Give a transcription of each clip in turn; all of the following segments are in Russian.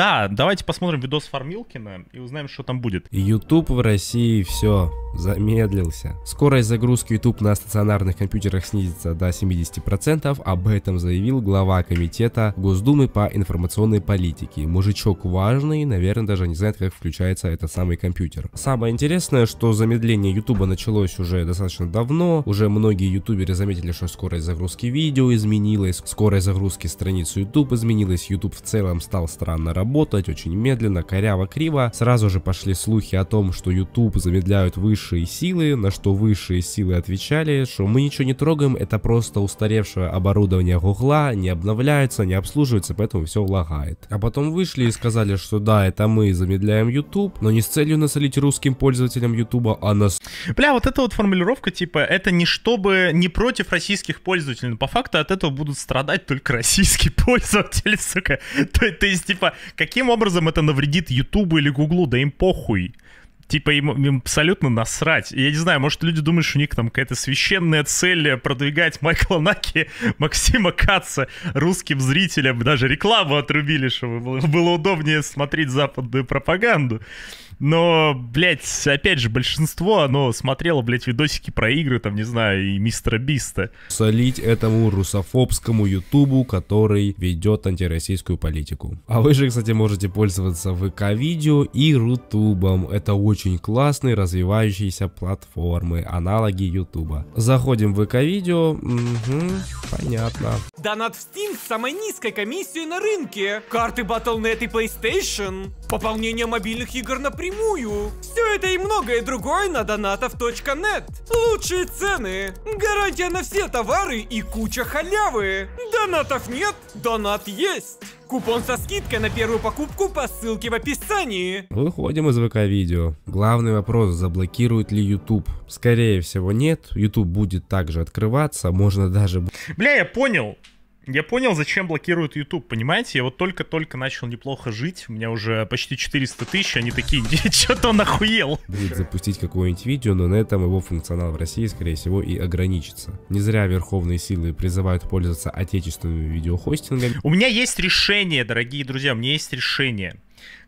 Да, давайте посмотрим видос Формилкина и узнаем, что там будет. YouTube в России все замедлился. Скорость загрузки YouTube на стационарных компьютерах снизится до 70%, об этом заявил глава комитета Госдумы по информационной политике. Мужичок важный, наверное, даже не знает, как включается этот самый компьютер. Самое интересное, что замедление YouTube началось уже достаточно давно, уже многие ютуберы заметили, что скорость загрузки видео изменилась, скорость загрузки страниц YouTube изменилась, YouTube в целом стал странно работать, работать, очень медленно, коряво, криво. Сразу же пошли слухи о том, что YouTube замедляют высшие силы, на что высшие силы отвечали, что мы ничего не трогаем, это просто устаревшее оборудование Гугла, не обновляется, не обслуживается, поэтому все лагает. А потом вышли и сказали, что да, это мы замедляем YouTube, но не с целью насолить русским пользователям YouTube, а нас... Бля, вот эта вот формулировка, типа, это не чтобы, не против российских пользователей, но ну, по факту от этого будут страдать только российские пользователи, сука. То, то есть, типа, каким образом это навредит Ютубу или Гуглу? Да им похуй. Типа им, им абсолютно насрать. Я не знаю, может, люди думают, что у них там какая-то священная цель продвигать Майкла Наки, Максима Каца русским зрителям. Даже рекламу отрубили, чтобы было удобнее смотреть западную пропаганду. Но, блядь, опять же, большинство, оно смотрело, блядь, видосики про игры, там, не знаю, и Мистера Биста. Солить этому русофобскому Ютубу, который ведет антироссийскую политику. А вы же, кстати, можете пользоваться ВК-видео и Рутубом. Это очень классные развивающиеся платформы, аналоги Ютуба. Заходим в ВК-видео. Угу, понятно. Донат в Steam с самой низкой комиссией на рынке. Карты Battle.net и PlayStation пополнение мобильных игр напрямую. Все это и многое другое на донатов.нет. Лучшие цены, гарантия на все товары и куча халявы. Донатов нет, донат есть. Купон со скидкой на первую покупку по ссылке в описании. Выходим из ВК-видео. Главный вопрос, заблокирует ли YouTube? Скорее всего нет, YouTube будет также открываться, можно даже... Бля, я понял, я понял, зачем блокируют YouTube, понимаете? Я вот только-только начал неплохо жить, у меня уже почти 400 тысяч, они такие, что-то он охуел. Будет запустить какое-нибудь видео, но на этом его функционал в России, скорее всего, и ограничится. Не зря верховные силы призывают пользоваться отечественными видеохостингами. У меня есть решение, дорогие друзья, у меня есть решение.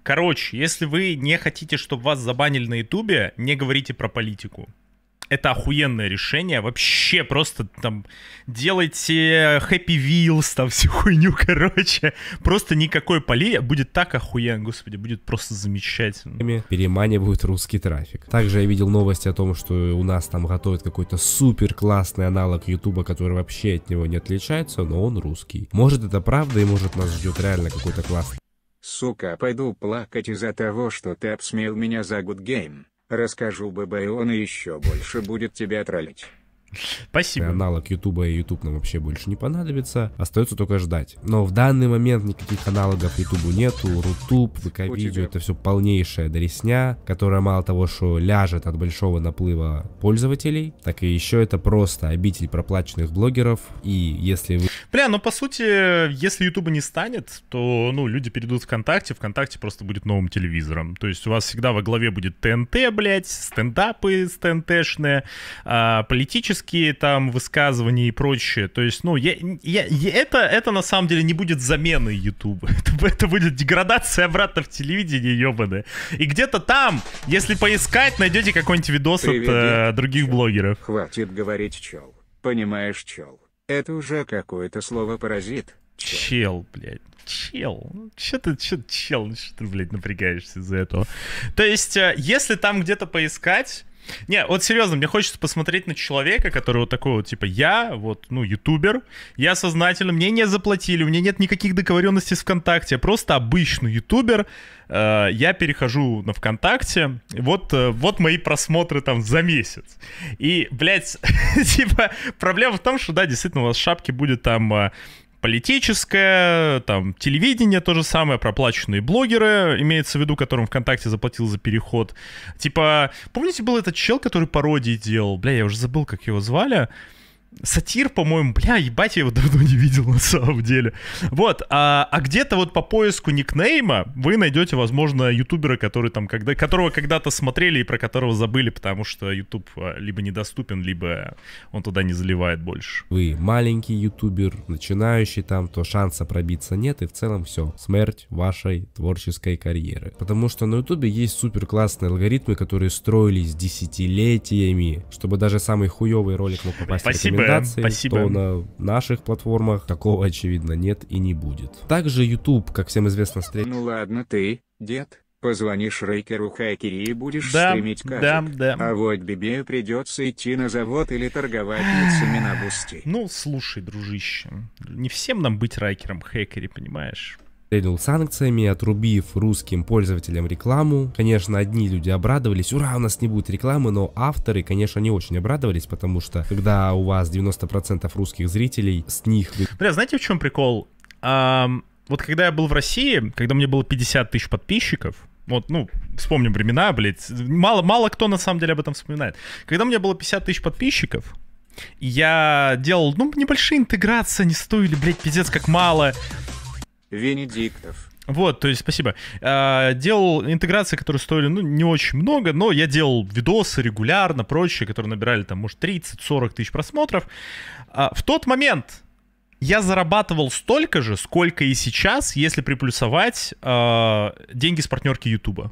Короче, если вы не хотите, чтобы вас забанили на Ютубе, не говорите про политику это охуенное решение. Вообще просто там делайте Happy Wheels, там всю хуйню, короче. Просто никакой полей будет так охуен, господи, будет просто замечательно. Переманивают русский трафик. Также я видел новости о том, что у нас там готовят какой-то супер классный аналог Ютуба, который вообще от него не отличается, но он русский. Может это правда и может нас ждет реально какой-то классный. Сука, пойду плакать из-за того, что ты обсмел меня за Good Game. Расскажу ББ, и он еще больше будет тебя троллить. Спасибо. Аналог Ютуба и Ютуб нам вообще больше не понадобится. Остается только ждать. Но в данный момент никаких аналогов Ютубу нету. Рутуб, ВК видео, это все полнейшая дресня, которая мало того, что ляжет от большого наплыва пользователей, так и еще это просто обитель проплаченных блогеров. И если вы Бля, ну по сути, если Ютуба не станет, то, ну, люди перейдут в ВКонтакте, ВКонтакте просто будет новым телевизором. То есть у вас всегда во главе будет ТНТ, блядь, стендапы ТНТшные, а, политические там высказывания и прочее. То есть, ну, я, я, я, это, это на самом деле не будет замены Ютуба. Это, это будет деградация обратно в телевидение, ебаное. И где-то там, если поискать, найдете какой-нибудь видос Привет, от э, других блогеров. Хватит говорить, чел. Понимаешь, чел. Это уже какое-то слово паразит. Чел, блядь. Чел. Ну, че ты, че, чел, ну, че ты, блядь, напрягаешься из-за этого? То есть, э, если там где-то поискать, не, вот серьезно, мне хочется посмотреть на человека, который вот такой вот, типа, я, вот, ну, ютубер, я сознательно, мне не заплатили, у меня нет никаких договоренностей с ВКонтакте, я просто обычный ютубер, э, я перехожу на ВКонтакте, вот, э, вот мои просмотры там за месяц. И, блядь, типа, проблема в том, что, да, действительно, у вас шапки будет там... Э, политическое, там, телевидение то же самое, проплаченные блогеры, имеется в виду, которым ВКонтакте заплатил за переход. Типа, помните, был этот чел, который пародии делал? Бля, я уже забыл, как его звали. Сатир, по-моему, бля, ебать, я его давно не видел на самом деле. Вот, а, а где-то вот по поиску никнейма вы найдете, возможно, ютубера, который там, когда, которого когда-то смотрели и про которого забыли, потому что ютуб а, либо недоступен, либо он туда не заливает больше. Вы маленький ютубер, начинающий там, то шанса пробиться нет, и в целом все, смерть вашей творческой карьеры. Потому что на ютубе есть супер классные алгоритмы, которые строились десятилетиями, чтобы даже самый хуевый ролик мог попасть Спасибо рекомендаций, Спасибо. то на наших платформах такого, очевидно, нет и не будет. Также YouTube, как всем известно, встретил... Ну ладно ты, дед. Позвонишь Рейкеру Хакери и будешь да, стримить кафек. Да, да. А вот Бибе придется идти на завод или торговать лицами на бусте. Ну, слушай, дружище, не всем нам быть Райкером Хакери, понимаешь? трейдил санкциями, отрубив русским пользователям рекламу. Конечно, одни люди обрадовались, ура, у нас не будет рекламы, но авторы, конечно, не очень обрадовались, потому что когда у вас 90% русских зрителей, с них... Бля, знаете, в чем прикол? А, вот когда я был в России, когда мне было 50 тысяч подписчиков, вот, ну, вспомним времена, блядь, мало, мало кто на самом деле об этом вспоминает. Когда мне было 50 тысяч подписчиков, я делал, ну, небольшие интеграции, они стоили, блядь, пиздец, как мало. Венедиктов. Вот, то есть, спасибо. А, делал интеграции, которые стоили, ну, не очень много, но я делал видосы регулярно, прочие, которые набирали, там, может, 30-40 тысяч просмотров. А, в тот момент я зарабатывал столько же, сколько и сейчас, если приплюсовать а, деньги с партнерки Ютуба.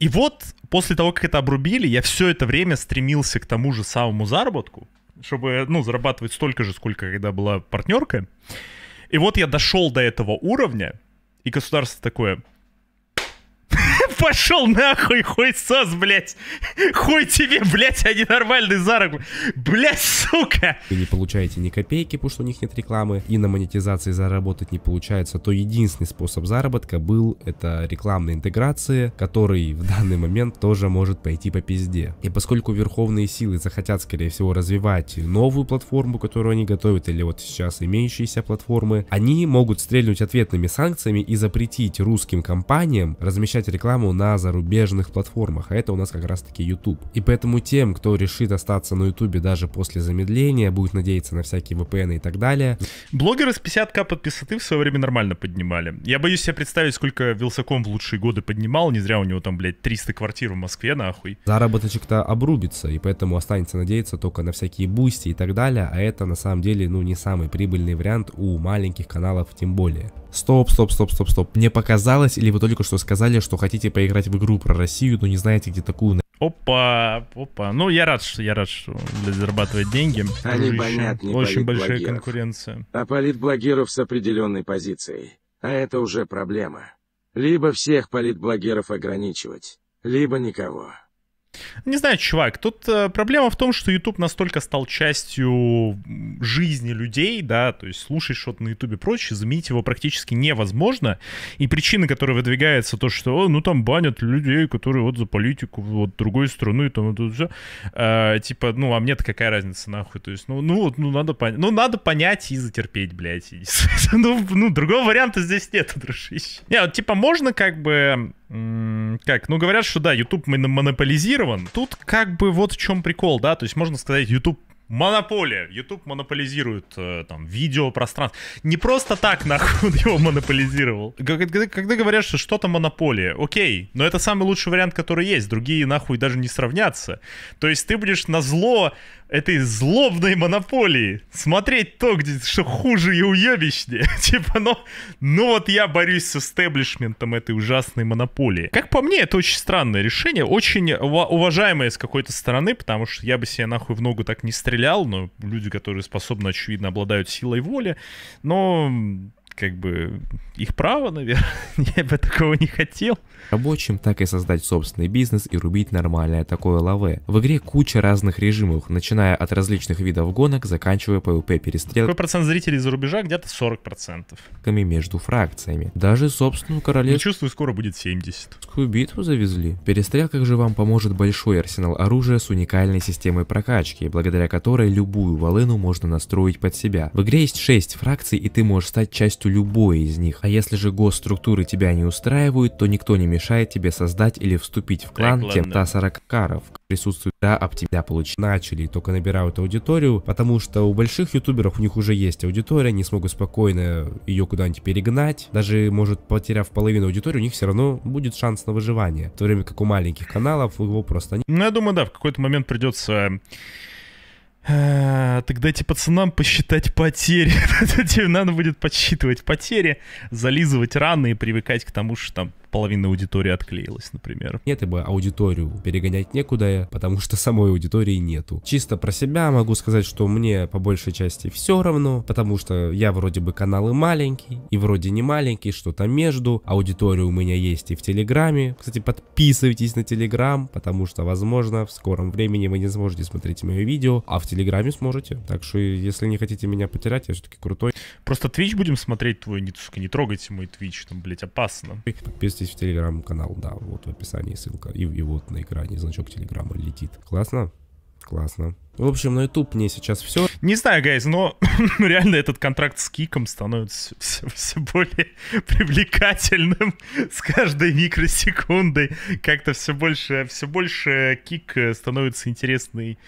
И вот после того, как это обрубили, я все это время стремился к тому же самому заработку, чтобы, ну, зарабатывать столько же, сколько когда была партнерка. И вот я дошел до этого уровня, и государство такое, Пошел нахуй, хуй сос, блядь. Хуй тебе, блядь, а не нормальный заработок, Блядь, сука. Вы не получаете ни копейки, потому что у них нет рекламы. И на монетизации заработать не получается. То единственный способ заработка был, это рекламная интеграция, который в данный момент тоже может пойти по пизде. И поскольку верховные силы захотят, скорее всего, развивать новую платформу, которую они готовят, или вот сейчас имеющиеся платформы, они могут стрельнуть ответными санкциями и запретить русским компаниям размещать запускать рекламу на зарубежных платформах, а это у нас как раз таки YouTube. И поэтому тем, кто решит остаться на YouTube даже после замедления, будет надеяться на всякие VPN и так далее. Блогеры с 50к подписоты в свое время нормально поднимали. Я боюсь себе представить, сколько Вилсаком в лучшие годы поднимал, не зря у него там, блядь, 300 квартир в Москве, нахуй. Заработочек-то обрубится, и поэтому останется надеяться только на всякие бусти и так далее, а это на самом деле, ну, не самый прибыльный вариант у маленьких каналов тем более. Стоп, стоп, стоп, стоп, стоп. Мне показалось, или вы только что сказали, что хотите поиграть в игру про Россию, но не знаете, где такую... Опа, опа. Ну, я рад, что я рад, что блядь, зарабатывать деньги. Они понятны. Очень большая конкуренция. А политблогеров с определенной позицией. А это уже проблема. Либо всех политблогеров ограничивать, либо никого. Не знаю, чувак, тут э, проблема в том, что YouTube настолько стал частью жизни людей, да, то есть слушать что-то на YouTube проще, заменить его практически невозможно. И причины, которые выдвигается, то, что, ну, там банят людей, которые вот за политику, вот другой страны, там, это все. А, типа, ну, а мне-то какая разница, нахуй, то есть, ну, ну, вот, ну, надо понять, ну, надо понять и затерпеть, блядь. Ну, ну, другого варианта здесь нет, дружище. Не, вот, типа, можно как бы как? Ну, говорят, что да, YouTube монополизирован. Тут как бы вот в чем прикол, да? То есть можно сказать, YouTube Монополия. YouTube монополизирует э, там видеопространство. Не просто так нахуй он его монополизировал. Когда, когда говорят, что что-то монополия, окей, но это самый лучший вариант, который есть. Другие нахуй даже не сравнятся. То есть ты будешь на зло этой злобной монополии. Смотреть то, где что хуже и уебищнее. типа, ну, ну вот я борюсь с истеблишментом этой ужасной монополии. Как по мне, это очень странное решение, очень уважаемое с какой-то стороны, потому что я бы себе нахуй в ногу так не стрелял, но люди, которые способны, очевидно, обладают силой воли. Но как бы их право, наверное. Я бы такого не хотел. Рабочим так и создать собственный бизнес и рубить нормальное такое лаве. В игре куча разных режимов, начиная от различных видов гонок, заканчивая PvP перестрелками. Какой процент зрителей за рубежа? Где-то 40%. Между фракциями. Даже собственную королеву. Ну, Я чувствую, скоро будет 70. битву завезли. В перестрелках же вам поможет большой арсенал оружия с уникальной системой прокачки, благодаря которой любую волыну можно настроить под себя. В игре есть 6 фракций, и ты можешь стать частью полностью любое из них. А если же госструктуры тебя не устраивают, то никто не мешает тебе создать или вступить в клан так, тем та 40 каров присутствует, да, об тебя получить. Начали, только набирают аудиторию, потому что у больших ютуберов у них уже есть аудитория, они смогут спокойно ее куда-нибудь перегнать. Даже, может, потеряв половину аудитории, у них все равно будет шанс на выживание. В то время как у маленьких каналов его просто... Ну, я думаю, да, в какой-то момент придется Э, Тогда дайте пацанам посчитать потери. надо будет подсчитывать потери, зализывать раны и привыкать к тому, что там половина аудитории отклеилась, например. Нет, ибо аудиторию перегонять некуда, потому что самой аудитории нету. Чисто про себя могу сказать, что мне по большей части все равно, потому что я вроде бы каналы маленький, и вроде не маленький, что-то между. Аудиторию у меня есть и в Телеграме. Кстати, подписывайтесь на Телеграм, потому что, возможно, в скором времени вы не сможете смотреть мое видео, а в Телеграме сможете. Так что, если не хотите меня потерять, я все-таки крутой. Просто Твич будем смотреть твой, не, не трогайте мой Твич, там, блядь, опасно. Подписывайтесь подписывайтесь в телеграм-канал, да, вот в описании ссылка. И, и вот на экране значок телеграма летит. Классно? Классно. В общем, на YouTube мне сейчас все. Не знаю, гайз, но ну, реально этот контракт с Киком становится все, все, все более привлекательным с каждой микросекундой. Как-то все больше, все больше Кик э, становится интересный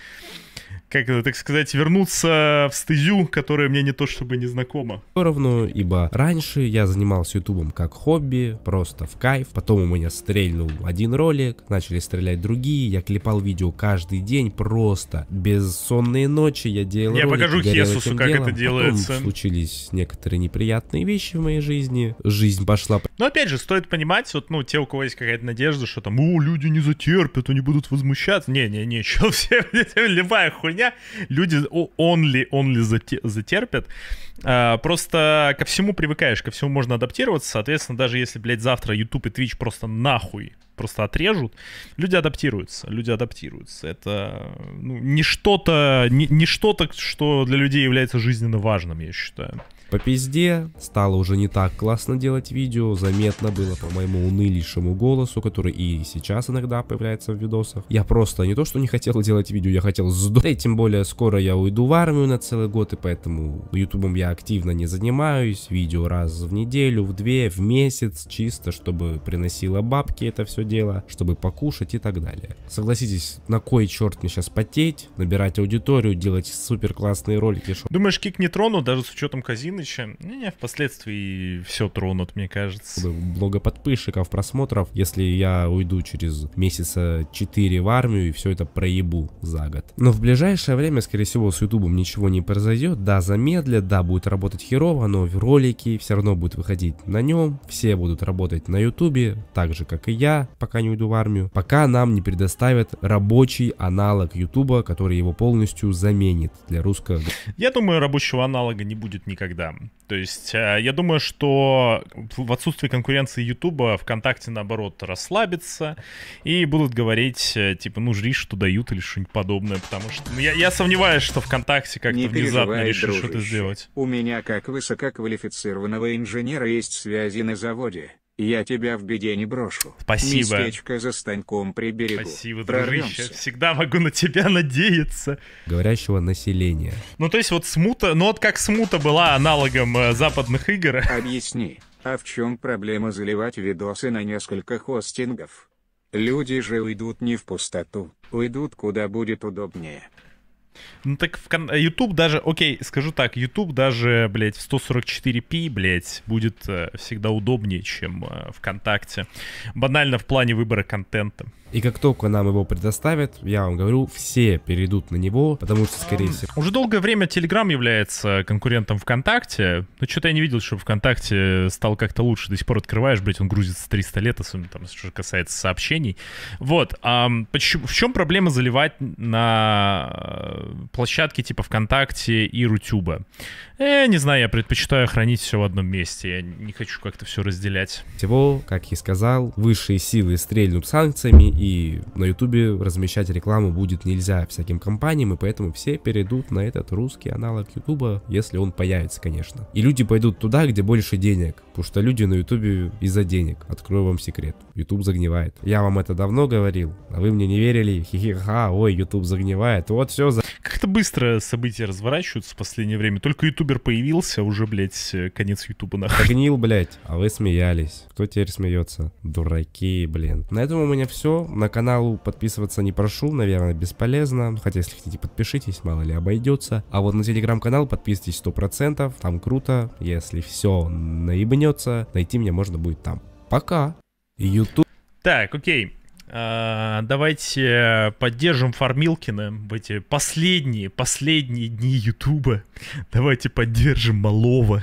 как это, так сказать, вернуться в стезю, которая мне не то чтобы не знакома. Все ибо раньше я занимался ютубом как хобби, просто в кайф, потом у меня стрельнул один ролик, начали стрелять другие, я клепал видео каждый день просто, бессонные ночи, я делал Я ролики, покажу Хесусу, как делом. это делается. Потом случились некоторые неприятные вещи в моей жизни, жизнь пошла но опять же, стоит понимать, вот, ну, те, у кого есть какая-то надежда, что там, о, люди не затерпят, они будут возмущаться. Не-не-не, еще все, любая хуйня, люди only, only затерпят. А, просто ко всему привыкаешь, ко всему можно адаптироваться. Соответственно, даже если, блядь, завтра YouTube и Twitch просто нахуй просто отрежут. Люди адаптируются, люди адаптируются. Это ну, не что-то, не, не что-то, что для людей является жизненно важным, я считаю. По пизде стало уже не так классно делать видео, заметно было по моему унылейшему голосу, который и сейчас иногда появляется в видосах. Я просто не то, что не хотел делать видео, я хотел сдохнуть. тем более скоро я уйду в армию на целый год, и поэтому ютубом я активно не занимаюсь. Видео раз в неделю, в две, в месяц, чисто, чтобы приносило бабки это все дело, чтобы покушать и так далее. Согласитесь, на кой черт мне сейчас потеть, набирать аудиторию, делать супер классные ролики? Шо... Думаешь, Кик не тронут, даже с учетом Казиныча? Не, впоследствии все тронут, мне кажется. Много подписчиков, просмотров, если я уйду через месяца 4 в армию и все это проебу за год. Но в ближайшее время, скорее всего, с Ютубом ничего не произойдет. Да, замедлят, да, будет работать херово, но ролики все равно будет выходить на нем. Все будут работать на Ютубе, так же, как и я пока не уйду в армию, пока нам не предоставят рабочий аналог Ютуба, который его полностью заменит для русского. Я думаю, рабочего аналога не будет никогда. То есть э, я думаю, что в отсутствии конкуренции Ютуба ВКонтакте, наоборот, расслабится и будут говорить, э, типа, ну, жри, что дают или что-нибудь подобное, потому что ну, я, я сомневаюсь, что ВКонтакте как-то внезапно решит что-то сделать. У меня как высококвалифицированного инженера есть связи на заводе я тебя в беде не брошу. Спасибо. Местечко за станьком приберегу. Спасибо, Прорвемся. дружище. Всегда могу на тебя надеяться. Говорящего населения. Ну, то есть вот смута... Ну, вот как смута была аналогом э, западных игр. Объясни, а в чем проблема заливать видосы на несколько хостингов? Люди же уйдут не в пустоту, уйдут куда будет удобнее. Ну так в кон... YouTube даже, окей, скажу так, YouTube даже, блядь, в 144p, блядь, будет э, всегда удобнее, чем э, ВКонтакте. Банально в плане выбора контента. И как только нам его предоставят, я вам говорю, все перейдут на него, потому что, скорее всего... Уже долгое время Telegram является конкурентом ВКонтакте. Ну что-то я не видел, чтобы ВКонтакте стал как-то лучше. До сих пор открываешь, блядь, он грузится 300 лет, особенно там, что касается сообщений. Вот. А, почему, в чем проблема заливать на э, площадке типа ВКонтакте и Рутюба? Э, не знаю, я предпочитаю хранить все в одном месте. Я не хочу как-то все разделять. Всего, как и сказал, высшие силы стрельнут санкциями, и на ютубе размещать рекламу будет нельзя всяким компаниям, и поэтому все перейдут на этот русский аналог ютуба, если он появится, конечно. И люди пойдут туда, где больше денег, потому что люди на ютубе из-за денег. Открою вам секрет. Ютуб загнивает. Я вам это давно говорил, а вы мне не верили. Хи-хи-ха, ой, ютуб загнивает. Вот все за... Как-то быстро события разворачиваются в последнее время. Только ютуб ютубер появился, уже, блядь, э, конец ютуба нахуй. Гнил, блядь, а вы смеялись. Кто теперь смеется? Дураки, блин. На этом у меня все. На канал подписываться не прошу, наверное, бесполезно. Хотя, если хотите, подпишитесь, мало ли обойдется. А вот на телеграм-канал подписывайтесь 100%, там круто. Если все наебнется, найти меня можно будет там. Пока. Ютуб. Так, окей. А, давайте поддержим Фармилкина в эти последние, последние дни Ютуба. Давайте поддержим Малова.